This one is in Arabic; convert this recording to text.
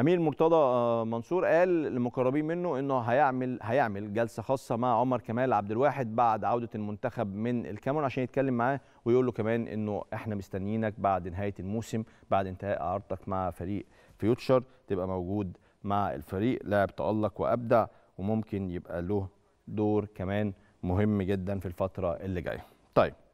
امير مرتضى آه، منصور قال لمقربين منه انه هيعمل هيعمل جلسه خاصه مع عمر كمال عبد الواحد بعد عوده المنتخب من الكاميرون عشان يتكلم معاه ويقول له كمان انه احنا مستنيينك بعد نهايه الموسم بعد انتهاء اعارتك مع فريق فيوتشر تبقى موجود مع الفريق لاعب تالق وابدع وممكن يبقى له دور كمان مهم جدا في الفتره اللي جايه. طيب